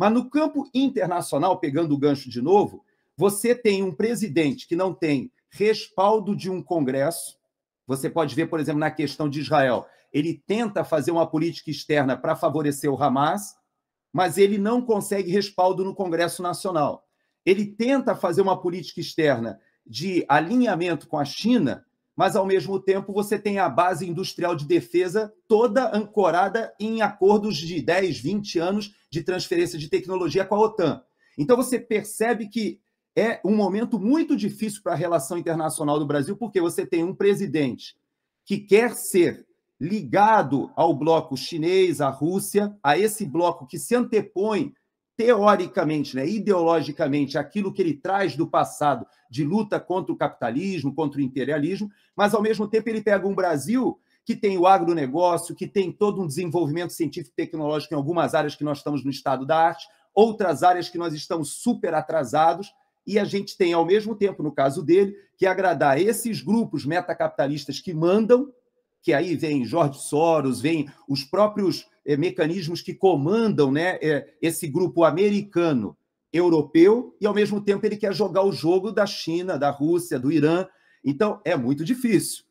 Mas no campo internacional, pegando o gancho de novo, você tem um presidente que não tem respaldo de um Congresso. Você pode ver, por exemplo, na questão de Israel. Ele tenta fazer uma política externa para favorecer o Hamas, mas ele não consegue respaldo no Congresso Nacional. Ele tenta fazer uma política externa de alinhamento com a China, mas ao mesmo tempo você tem a base industrial de defesa toda ancorada em acordos de 10, 20 anos de transferência de tecnologia com a OTAN. Então você percebe que é um momento muito difícil para a relação internacional do Brasil, porque você tem um presidente que quer ser ligado ao bloco chinês, à Rússia, a esse bloco que se antepõe teoricamente, né, ideologicamente, aquilo que ele traz do passado de luta contra o capitalismo, contra o imperialismo, mas, ao mesmo tempo, ele pega um Brasil que tem o agronegócio, que tem todo um desenvolvimento científico e tecnológico em algumas áreas que nós estamos no estado da arte, outras áreas que nós estamos super atrasados, e a gente tem, ao mesmo tempo, no caso dele, que agradar esses grupos metacapitalistas que mandam, que aí vem Jorge Soros, vem os próprios é, mecanismos que comandam né, é, esse grupo americano, europeu, e ao mesmo tempo ele quer jogar o jogo da China, da Rússia, do Irã. Então é muito difícil.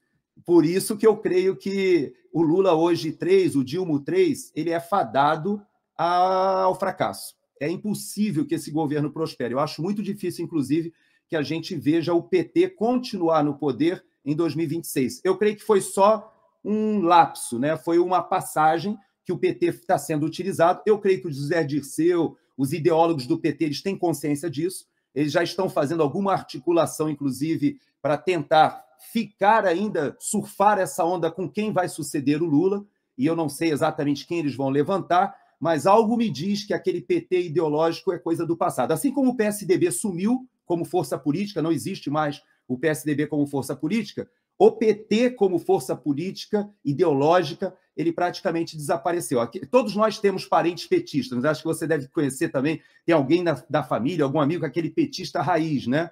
Por isso que eu creio que o Lula hoje 3, o Dilma 3, ele é fadado ao fracasso. É impossível que esse governo prospere. Eu acho muito difícil, inclusive, que a gente veja o PT continuar no poder em 2026. Eu creio que foi só um lapso, né? Foi uma passagem que o PT está sendo utilizado. Eu creio que o José Dirceu, os ideólogos do PT, eles têm consciência disso. Eles já estão fazendo alguma articulação, inclusive, para tentar ficar ainda, surfar essa onda com quem vai suceder o Lula. E eu não sei exatamente quem eles vão levantar, mas algo me diz que aquele PT ideológico é coisa do passado. Assim como o PSDB sumiu como força política, não existe mais o PSDB como força política, o PT, como força política, ideológica, ele praticamente desapareceu. Aqui, todos nós temos parentes petistas, acho que você deve conhecer também, tem alguém da família, algum amigo, aquele petista raiz, né?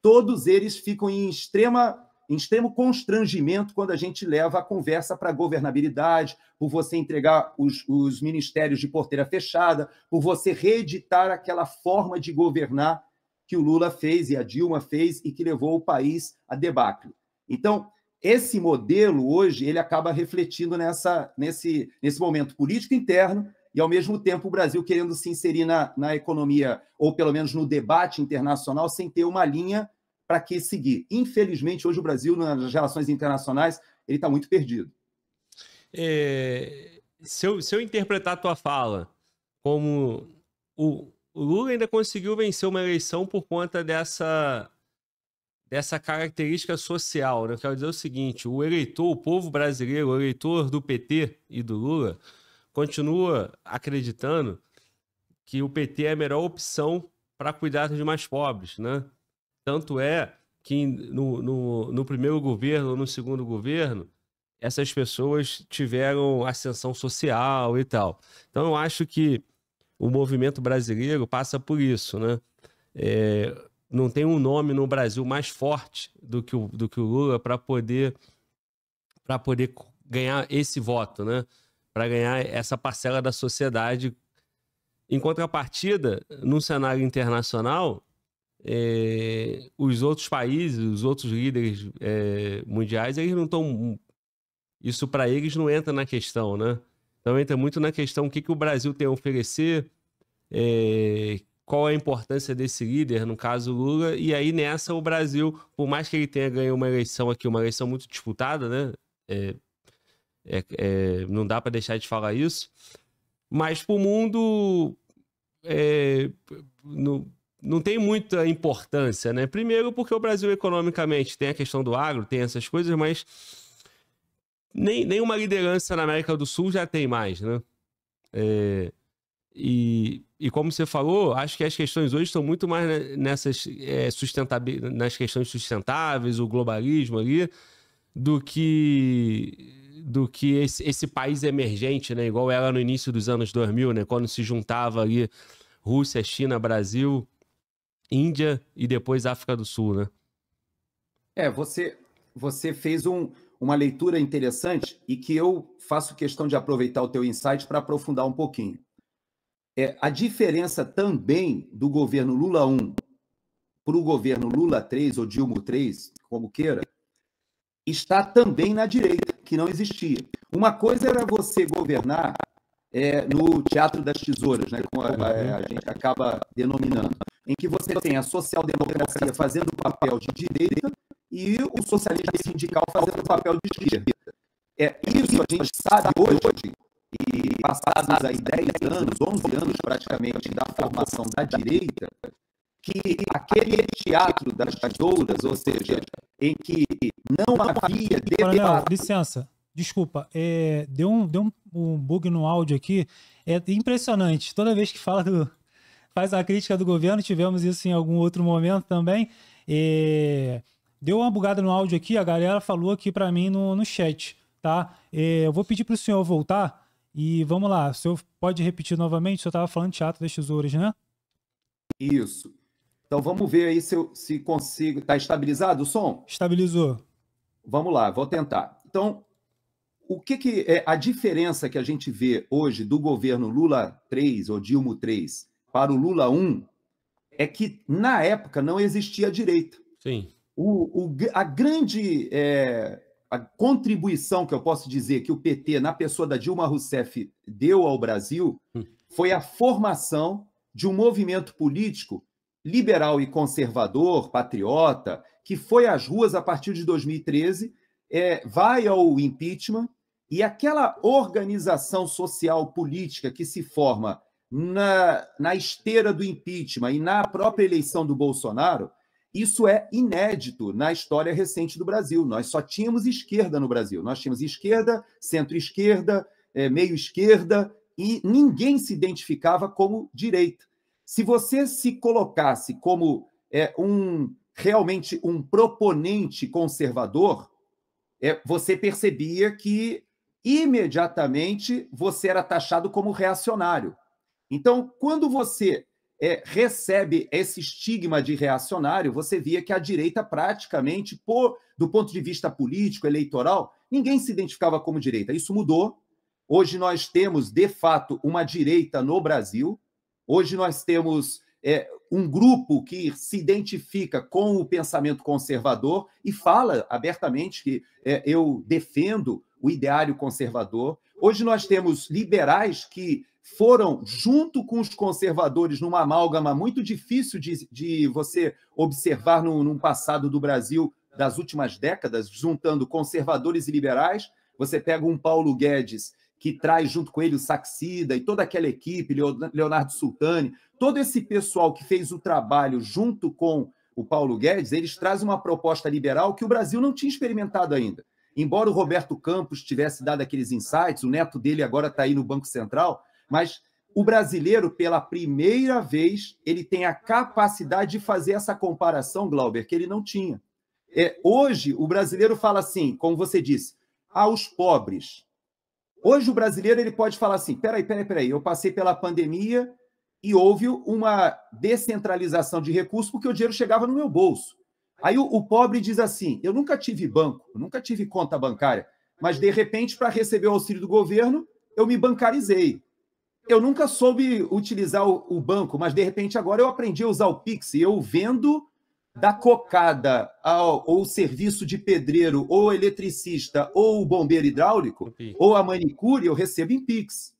Todos eles ficam em extrema em extremo constrangimento quando a gente leva a conversa para a governabilidade, por você entregar os, os, ministérios de porteira fechada, por você reeditar aquela forma de governar que o Lula fez e a Dilma fez e que levou o país a debacle. Então, esse modelo hoje ele acaba refletindo nessa, nesse, nesse momento político interno e, ao mesmo tempo, o Brasil querendo se inserir na, na economia, ou pelo menos no debate internacional, sem ter uma linha para que seguir. Infelizmente, hoje o Brasil, nas relações internacionais, ele está muito perdido. É, se, eu, se eu interpretar a tua fala como o, o Lula ainda conseguiu vencer uma eleição por conta dessa dessa característica social. Né? Eu quero dizer o seguinte: o eleitor, o povo brasileiro, o eleitor do PT e do Lula, continua acreditando que o PT é a melhor opção para cuidar dos mais pobres. Né? Tanto é que no, no, no primeiro governo, no segundo governo, essas pessoas tiveram ascensão social e tal. Então eu acho que o movimento brasileiro passa por isso, né? É, não tem um nome no Brasil mais forte do que o, do que o Lula para poder para poder ganhar esse voto, né? Para ganhar essa parcela da sociedade. Em contrapartida, num cenário internacional, é, os outros países, os outros líderes é, mundiais, eles não estão. Isso para eles não entra na questão, né? Então entra muito na questão o que, que o Brasil tem a oferecer, é, qual é a importância desse líder, no caso Lula, e aí nessa o Brasil, por mais que ele tenha ganho uma eleição aqui, uma eleição muito disputada, né? É, é, é, não dá para deixar de falar isso, mas para o mundo é, no, não tem muita importância, né? Primeiro, porque o Brasil economicamente tem a questão do agro, tem essas coisas, mas nem, nenhuma liderança na América do Sul já tem mais, né? É, e como você falou, acho que as questões hoje estão muito mais nessas é, nas questões sustentáveis, o globalismo ali, do que do que esse, esse, país emergente, né? Igual era no início dos anos 2000, né? Quando se juntava ali Rússia, China, Brasil, Índia e depois África do Sul, né? É, você você fez um, uma leitura interessante e que eu faço questão de aproveitar o teu insight para aprofundar um pouquinho. É, a diferença também do governo Lula 1 para o governo Lula 3 ou Dilma 3, como queira, está também na direita, que não existia. Uma coisa era você governar é, no Teatro das Tesouras, né, como a, a, a, gente acaba denominando, em que você tem a social-democracia fazendo o papel de direita e o socialismo sindical fazendo o papel de esquerda. É, isso a gente sabe hoje e passados aí 10 anos, 11 anos praticamente, da formação da direita, que aquele teatro das douras, ou seja, em que não havia debate... licença, desculpa, é, deu, um, deu um, bug no áudio aqui, é impressionante, toda vez que fala do, faz a crítica do governo, tivemos isso em algum outro momento também, é, deu uma bugada no áudio aqui, a galera falou aqui para mim no, no chat, tá? É, eu vou pedir para o senhor voltar, e vamos lá, o senhor pode repetir novamente? O senhor estava falando de teatro das tesouras, né? Isso. Então vamos ver aí se, eu, se consigo. Está estabilizado o som? Estabilizou. Vamos lá, vou tentar. Então, o que, que é a diferença que a gente vê hoje do governo Lula 3 ou Dilma 3 para o Lula 1 é que, na época, não existia direita. Sim. O, o, a grande é, a contribuição que eu posso dizer que o PT, na pessoa da Dilma Rousseff, deu ao Brasil hum. foi a formação de um movimento político liberal e conservador, patriota, que foi às ruas a partir de 2013, é, vai ao impeachment, e aquela organização social política que se forma na, na esteira do impeachment e na própria eleição do Bolsonaro isso é inédito na história recente do Brasil. Nós só tínhamos esquerda no Brasil. Nós tínhamos esquerda, centro-esquerda, é, meio-esquerda, e ninguém se identificava como direita. Se você se colocasse como é, um realmente um proponente conservador, é, você percebia que imediatamente você era taxado como reacionário. Então, quando você é, recebe esse estigma de reacionário, você via que a direita praticamente, por, do ponto de vista político, eleitoral, ninguém se identificava como direita. Isso mudou. Hoje nós temos, de fato, uma direita no Brasil. Hoje nós temos é, um grupo que se identifica com o pensamento conservador e fala abertamente que é, eu defendo o ideário conservador. Hoje nós temos liberais que foram, junto com os conservadores, numa amálgama muito difícil de, de você observar no, num passado do Brasil das últimas décadas, juntando conservadores e liberais. Você pega um Paulo Guedes, que traz junto com ele o Saxida e toda aquela equipe, Leonardo Sultani, todo esse pessoal que fez o trabalho junto com o Paulo Guedes, eles trazem uma proposta liberal que o Brasil não tinha experimentado ainda. Embora o Roberto Campos tivesse dado aqueles insights, o neto dele agora está aí no Banco Central, mas o brasileiro, pela primeira vez, ele tem a capacidade de fazer essa comparação, Glauber, que ele não tinha. É, hoje, o brasileiro fala assim, como você disse, aos pobres. Hoje, o brasileiro ele pode falar assim: peraí, peraí, peraí, eu passei pela pandemia e houve uma descentralização de recursos porque o dinheiro chegava no meu bolso. Aí o, o pobre diz assim: eu nunca tive banco, nunca tive conta bancária, mas de repente, para receber o auxílio do governo, eu me bancarizei eu nunca soube utilizar o, o, banco, mas de repente agora eu aprendi a usar o Pix e eu vendo da cocada ao, ou serviço de pedreiro, ou eletricista, ou bombeiro hidráulico, ou a manicure, eu recebo em Pix.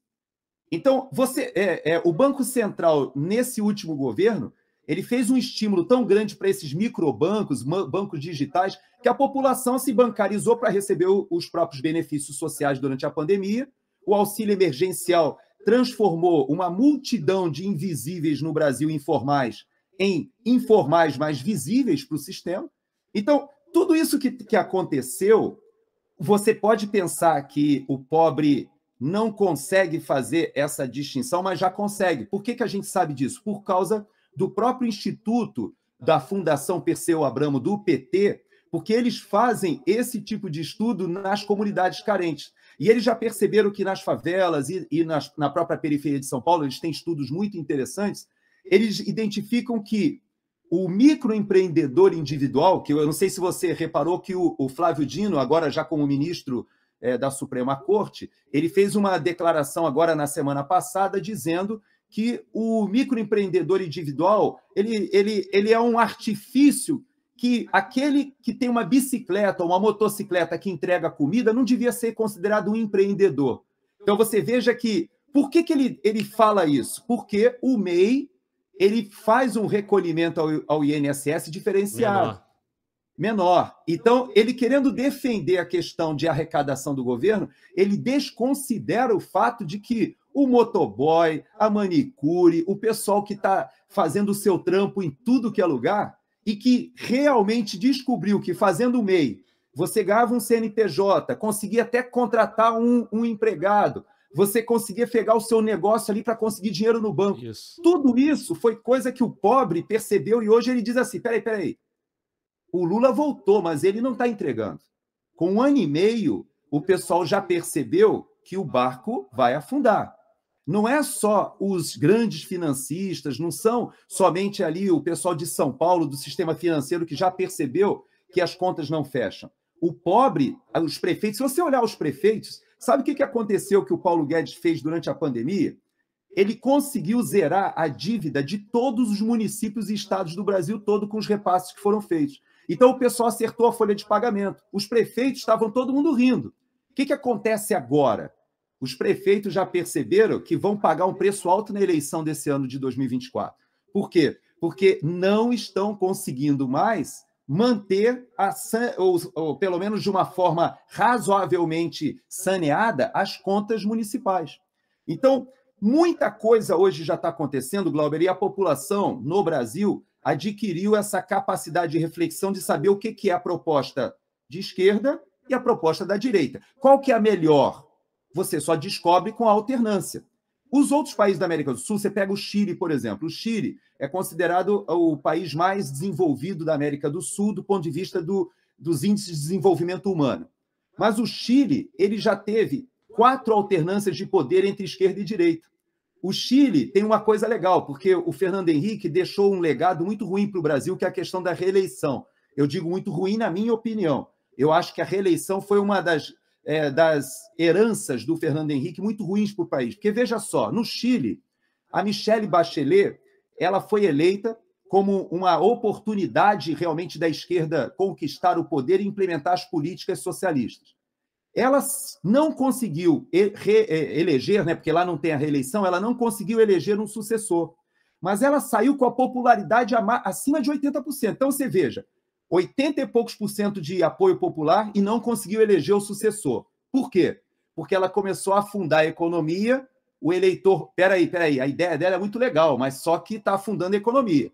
Então, você, é, é, o Banco Central, nesse último governo, ele fez um estímulo tão grande para esses microbancos, bancos digitais, que a população se bancarizou para receber os próprios benefícios sociais durante a pandemia. O auxílio emergencial transformou uma multidão de invisíveis no Brasil informais em informais mais visíveis para o sistema. Então, tudo isso que, que aconteceu, você pode pensar que o pobre não consegue fazer essa distinção, mas já consegue. Por que, que a gente sabe disso? Por causa do próprio Instituto da Fundação Perseu Abramo, do PT, porque eles fazem esse tipo de estudo nas comunidades carentes. E eles já perceberam que nas favelas e, e nas, na própria periferia de São Paulo, eles têm estudos muito interessantes, eles identificam que o microempreendedor individual, que eu não sei se você reparou que o, o Flávio Dino, agora já como ministro é, da Suprema Corte, ele fez uma declaração agora na semana passada dizendo que o microempreendedor individual ele, ele, ele é um artifício que aquele que tem uma bicicleta ou uma motocicleta que entrega comida não devia ser considerado um empreendedor. Então você veja que por que, que ele, ele fala isso? Porque o MEI ele faz um recolhimento ao, ao INSS diferenciado. Menor. menor. Então, ele querendo defender a questão de arrecadação do governo, ele desconsidera o fato de que o motoboy, a manicure, o pessoal que está fazendo o seu trampo em tudo que é lugar, e que realmente descobriu que fazendo o MEI você ganhava um CNPJ, conseguia até contratar um, um empregado, você conseguia pegar o seu negócio ali para conseguir dinheiro no banco. Isso. Tudo isso foi coisa que o pobre percebeu e hoje ele diz assim: peraí, peraí. O Lula voltou, mas ele não está entregando. Com um ano e meio, o pessoal já percebeu que o barco vai afundar não é só os grandes financistas, não são somente ali o pessoal de São Paulo, do sistema financeiro, que já percebeu que as contas não fecham. O pobre, ah, os prefeitos, se você olhar os prefeitos, sabe o que aconteceu que o Paulo Guedes fez durante a pandemia? Ele conseguiu zerar a dívida de todos os municípios e estados do Brasil todo com os repasses que foram feitos. Então o pessoal acertou a folha de pagamento. Os prefeitos estavam todo mundo rindo. O que, que acontece agora? os prefeitos já perceberam que vão pagar um preço alto na eleição desse ano de 2024. Por quê? Porque não estão conseguindo mais manter, a, ou, ou pelo menos de uma forma razoavelmente saneada, as contas municipais. Então, muita coisa hoje já está acontecendo, Glauber, e a população no Brasil adquiriu essa capacidade de reflexão de saber o que é a proposta de esquerda e a proposta da direita. Qual que é a melhor você só descobre com a alternância. Os outros países da América do Sul, você pega o Chile, por exemplo. O Chile é considerado o país mais desenvolvido da América do Sul do ponto de vista do, dos índices de desenvolvimento humano. Mas o Chile, ele já teve quatro alternâncias de poder entre esquerda e direita. O Chile tem uma coisa legal, porque o Fernando Henrique deixou um legado muito ruim para o Brasil, que é a questão da reeleição. Eu digo muito ruim na minha opinião. Eu acho que a reeleição foi uma das é, das heranças do Fernando Henrique muito ruins para o país. Porque veja só, no Chile, a Michelle Bachelet ela foi eleita como uma oportunidade realmente da esquerda conquistar o poder e implementar as políticas socialistas. Ela não conseguiu é, eleger, né, porque lá não tem a reeleição, ela não conseguiu eleger um sucessor. Mas ela saiu com a popularidade acima de 80%. Então você veja, 80 e poucos por cento de apoio popular e não conseguiu eleger o sucessor. Por quê? Porque ela começou a afundar a economia, o eleitor. Peraí, peraí, a ideia dela é muito legal, mas só que está afundando a economia.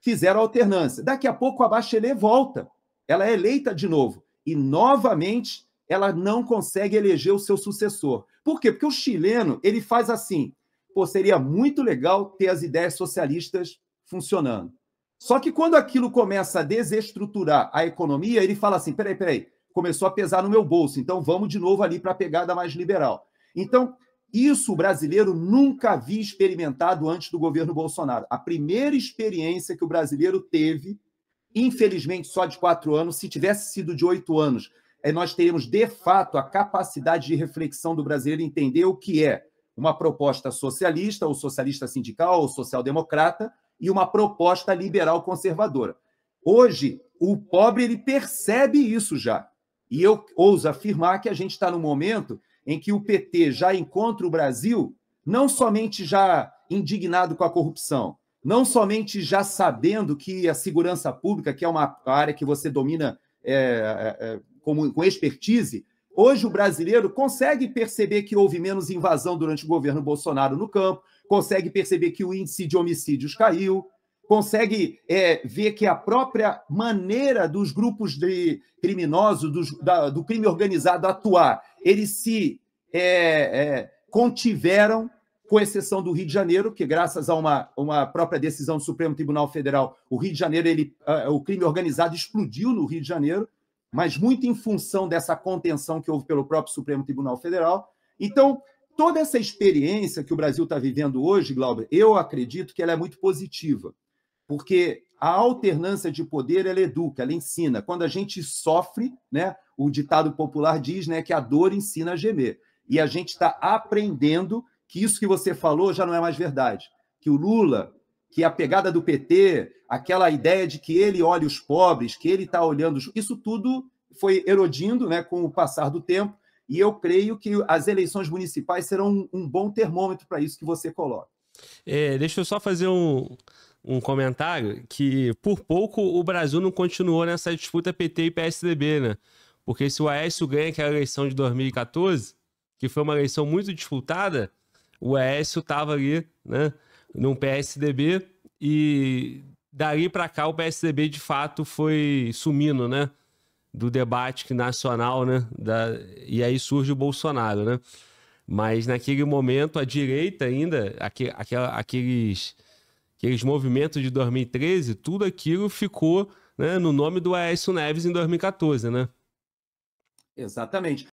Fizeram alternância. Daqui a pouco a Bachelet volta. Ela é eleita de novo. E novamente ela não consegue eleger o seu sucessor. Por quê? Porque o chileno ele faz assim. Pô, seria muito legal ter as ideias socialistas funcionando. Só que quando aquilo começa a desestruturar a economia, ele fala assim: peraí, peraí, começou a pesar no meu bolso, então vamos de novo ali para a pegada mais liberal. Então, isso o brasileiro nunca havia experimentado antes do governo Bolsonaro. A primeira experiência que o brasileiro teve, infelizmente só de quatro anos, se tivesse sido de oito anos, é, nós teríamos de fato a capacidade de reflexão do brasileiro entender o que é uma proposta socialista, ou socialista sindical, ou social-democrata, e uma proposta liberal conservadora. Hoje, o pobre ele percebe isso já. E eu ouso afirmar que a gente está no momento em que o PT já encontra o Brasil não somente já indignado com a corrupção, não somente já sabendo que a segurança pública, que é uma área que você domina é, é, é com, com expertise, hoje o brasileiro consegue perceber que houve menos invasão durante o governo Bolsonaro no campo, consegue perceber que o índice de homicídios caiu, consegue é, ver que a própria maneira dos grupos de criminosos, dos, da, do crime organizado atuar, eles se é, é, contiveram, com exceção do Rio de Janeiro, que graças a uma, uma própria decisão do Supremo Tribunal Federal, o Rio de Janeiro, ele, uh, o crime organizado explodiu no Rio de Janeiro, mas muito em função dessa contenção que houve pelo próprio Supremo Tribunal Federal. Então, Toda essa experiência que o Brasil está vivendo hoje, Glauber, eu acredito que ela é muito positiva, porque a alternância de poder ela educa, ela ensina. Quando a gente sofre, né, o ditado popular diz né, que a dor ensina a gemer. E a gente está aprendendo que isso que você falou já não é mais verdade. Que o Lula, que a pegada do PT, aquela ideia de que ele olha os pobres, que ele está olhando. Isso tudo foi erodindo né, com o passar do tempo e eu creio que as eleições municipais serão um, um bom termômetro para isso que você coloca. É, deixa eu só fazer um, um comentário que por pouco o Brasil não continuou nessa disputa PT e PSDB, né? Porque se o Aécio ganha aquela é eleição de 2014, que foi uma eleição muito disputada, o Aécio estava ali, né, num PSDB e dali para cá o PSDB de fato foi sumindo, né? do debate nacional, né? Da, e aí surge o Bolsonaro, né? Mas naquele momento, a direita ainda, aqueles, aqueles movimentos de 2013, tudo aquilo ficou né, no nome do Aécio Neves em 2014, né? Exatamente.